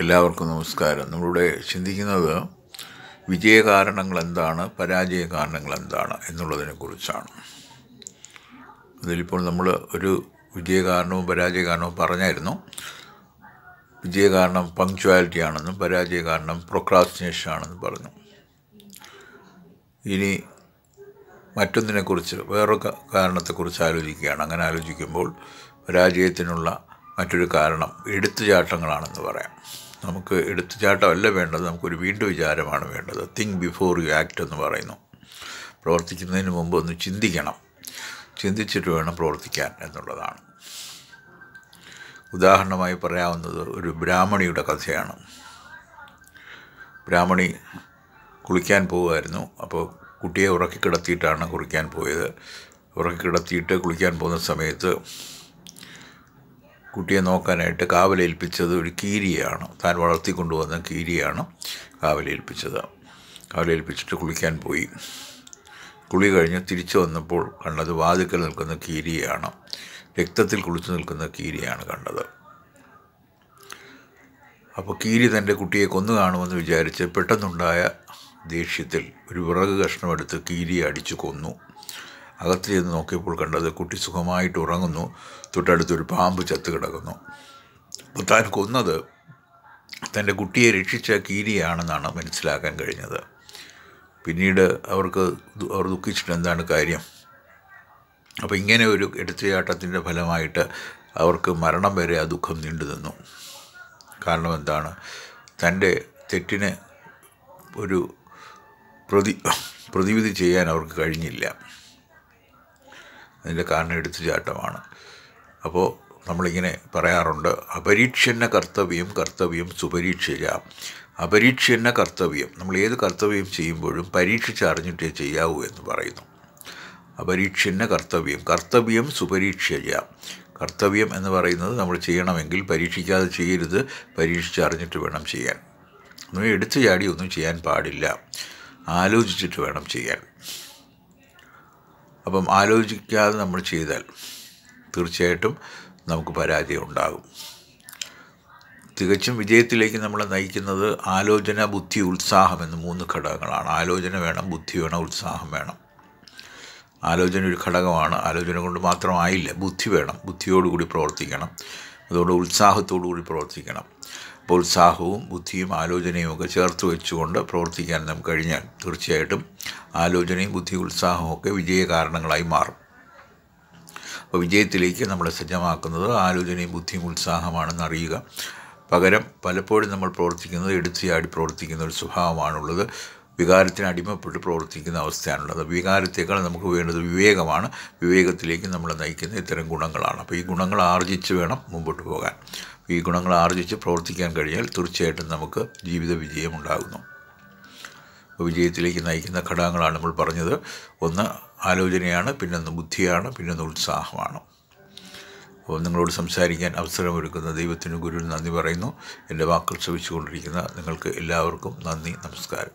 എല്ലാവർക്കും നമസ്കാരം നമ്മളിവിടെ ചിന്തിക്കുന്നത് വിജയകാരണങ്ങൾ എന്താണ് പരാജയ കാരണങ്ങൾ എന്താണ് എന്നുള്ളതിനെക്കുറിച്ചാണ് അതിലിപ്പോൾ നമ്മൾ ഒരു വിജയകാരണവും പരാജയകാരണവും പറഞ്ഞായിരുന്നു വിജയകാരണം പങ്ക്ച്വാലിറ്റി ആണെന്നും പരാജയകാരണം പ്രൊക്രാസ്റ്റിനേഷൻ ആണെന്നും പറഞ്ഞു ഇനി മറ്റൊന്നിനെക്കുറിച്ച് വേറൊരു കാരണത്തെക്കുറിച്ച് ആലോചിക്കുകയാണ് അങ്ങനെ ആലോചിക്കുമ്പോൾ പരാജയത്തിനുള്ള മറ്റൊരു കാരണം എടുത്തുചാട്ടങ്ങളാണെന്ന് പറയാം നമുക്ക് എടുത്തുചാട്ടമല്ല വേണ്ടത് നമുക്കൊരു വീണ്ടു വിചാരമാണ് വേണ്ടത് തിങ്ക് ബിഫോർ യു ആക്ട് എന്ന് പറയുന്നു പ്രവർത്തിക്കുന്നതിന് മുമ്പ് ഒന്ന് ചിന്തിക്കണം ചിന്തിച്ചിട്ട് വേണം പ്രവർത്തിക്കാൻ എന്നുള്ളതാണ് ഉദാഹരണമായി പറയാവുന്നത് ഒരു ബ്രാഹ്മണിയുടെ കഥയാണ് ബ്രാഹ്മണി കുളിക്കാൻ പോവുമായിരുന്നു അപ്പോൾ കുട്ടിയെ ഉറക്കി കിടത്തിയിട്ടാണ് കുളിക്കാൻ പോയത് ഉറക്കി കുളിക്കാൻ പോകുന്ന സമയത്ത് കുട്ടിയെ നോക്കാനായിട്ട് കാവലേൽപ്പിച്ചത് ഒരു കീരിയാണ് താൻ വളർത്തിക്കൊണ്ടുവന്ന കീരിയാണ് കാവലേൽപ്പിച്ചത് കാവലേൽപ്പിച്ചിട്ട് കുളിക്കാൻ പോയി കുളി കഴിഞ്ഞ് തിരിച്ചു വന്നപ്പോൾ കണ്ടത് വാതുക്കൽ നിൽക്കുന്ന കീരിയാണ് രക്തത്തിൽ കുളിച്ചു നിൽക്കുന്ന കീരിയാണ് കണ്ടത് അപ്പോൾ കീരി തൻ്റെ കുട്ടിയെ കൊന്നു കാണുമെന്ന് വിചാരിച്ച് പെട്ടെന്നുണ്ടായ ദേഷ്യത്തിൽ ഒരു വിറക് കഷ്ണമെടുത്ത് കീരിയെ അടിച്ചു കൊന്നു അകത്ത് ചെന്ന് നോക്കിയപ്പോൾ കണ്ടത് കുട്ടി സുഖമായിട്ട് ഉറങ്ങുന്നു തൊട്ടടുത്തൊരു പാമ്പ് ചത്ത് കിടക്കുന്നു അപ്പോൾ താൻ കൊന്നത് തൻ്റെ കുട്ടിയെ രക്ഷിച്ച കീരിയാണെന്നാണ് മനസ്സിലാക്കാൻ കഴിഞ്ഞത് പിന്നീട് അവർക്ക് അവർ ദുഃഖിച്ചിട്ട് എന്താണ് കാര്യം അപ്പോൾ ഇങ്ങനെ ഒരു എടുത്തുചാട്ടത്തിൻ്റെ ഫലമായിട്ട് അവർക്ക് മരണം വരെ ആ ദുഃഖം നീണ്ടു നിന്നു കാരണം എന്താണ് തൻ്റെ തെറ്റിന് ഒരു പ്രതി പ്രതിവിധി ചെയ്യാൻ അവർക്ക് കഴിഞ്ഞില്ല അതിൻ്റെ കാരണം എടുത്തു ചാട്ടമാണ് അപ്പോൾ നമ്മളിങ്ങനെ പറയാറുണ്ട് അപരീക്ഷണ കർത്തവ്യം കർത്തവ്യം സുപരീക്ഷയ അപരീക്ഷണ കർത്തവ്യം നമ്മൾ ഏത് കർത്തവ്യം ചെയ്യുമ്പോഴും പരീക്ഷിച്ചറിഞ്ഞിട്ടേ ചെയ്യാവൂ എന്ന് പറയുന്നു അപരീക്ഷണ കർത്തവ്യം കർത്തവ്യം സുപരീക്ഷയ കർത്തവ്യം എന്ന് പറയുന്നത് നമ്മൾ ചെയ്യണമെങ്കിൽ പരീക്ഷിക്കാതെ ചെയ്യരുത് പരീക്ഷിച്ചറിഞ്ഞിട്ട് വേണം ചെയ്യാൻ ഒന്നും എടുത്തു ചാടി ഒന്നും ചെയ്യാൻ പാടില്ല ആലോചിച്ചിട്ട് വേണം ചെയ്യാൻ അപ്പം ആലോചിക്കാതെ നമ്മൾ ചെയ്താൽ തീർച്ചയായിട്ടും നമുക്ക് പരാജയം ഉണ്ടാകും തികച്ചും വിജയത്തിലേക്ക് നമ്മളെ നയിക്കുന്നത് ആലോചന ബുദ്ധി ഉത്സാഹം എന്ന മൂന്ന് ഘടകങ്ങളാണ് ആലോചന വേണം ബുദ്ധി വേണം ഉത്സാഹം വേണം ആലോചന ഒരു ഘടകമാണ് ആലോചന കൊണ്ട് മാത്രമായില്ല ബുദ്ധി വേണം ബുദ്ധിയോടുകൂടി പ്രവർത്തിക്കണം അതുകൊണ്ട് ഉത്സാഹത്തോടുകൂടി പ്രവർത്തിക്കണം അപ്പോൾ ഉത്സാഹവും ബുദ്ധിയും ആലോചനയും ഒക്കെ ചേർത്ത് വെച്ചുകൊണ്ട് പ്രവർത്തിക്കാൻ നമുക്ക് കഴിഞ്ഞാൽ തീർച്ചയായിട്ടും ആലോചനയും ബുദ്ധി ഉത്സാഹമൊക്കെ വിജയകാരണങ്ങളായി വിജയ കാരണങ്ങളായി മാറും അപ്പോൾ വിജയത്തിലേക്ക് നമ്മളെ സജ്ജമാക്കുന്നത് ആലോചനയും ബുദ്ധിയും ഉത്സാഹമാണെന്ന് അറിയുക പകരം പലപ്പോഴും നമ്മൾ പ്രവർത്തിക്കുന്നത് എടുത്തുചാടി പ്രവർത്തിക്കുന്ന ഒരു സ്വഭാവമാണുള്ളത് വികാരത്തിന് അടിമപ്പെട്ട് പ്രവർത്തിക്കുന്ന അവസ്ഥയാണുള്ളത് വികാരത്തേക്കാൾ നമുക്ക് വേണ്ടത് വിവേകമാണ് വിവേകത്തിലേക്ക് നമ്മളെ നയിക്കുന്ന ഇത്തരം ഗുണങ്ങളാണ് അപ്പോൾ ഈ ഗുണങ്ങൾ ആർജിച്ച് വേണം മുമ്പോട്ട് പോകാൻ ഈ ഗുണങ്ങൾ ആർജിച്ച് പ്രവർത്തിക്കാൻ കഴിഞ്ഞാൽ തീർച്ചയായിട്ടും നമുക്ക് ജീവിത വിജയം വിജയത്തിലേക്ക് നയിക്കുന്ന ഘടകങ്ങളാണ് നമ്മൾ പറഞ്ഞത് ഒന്ന് ആലോചനയാണ് പിന്നൊന്ന് ബുദ്ധിയാണ് പിന്നൊന്ന് ഉത്സാഹമാണ് അപ്പോൾ നിങ്ങളോട് സംസാരിക്കാൻ അവസരമൊരുക്കുന്ന ദൈവത്തിന് ഗുരുവിന് നന്ദി പറയുന്നു എൻ്റെ വാക്കുകൾ ശ്രമിച്ചുകൊണ്ടിരിക്കുന്ന നിങ്ങൾക്ക് എല്ലാവർക്കും നന്ദി നമസ്കാരം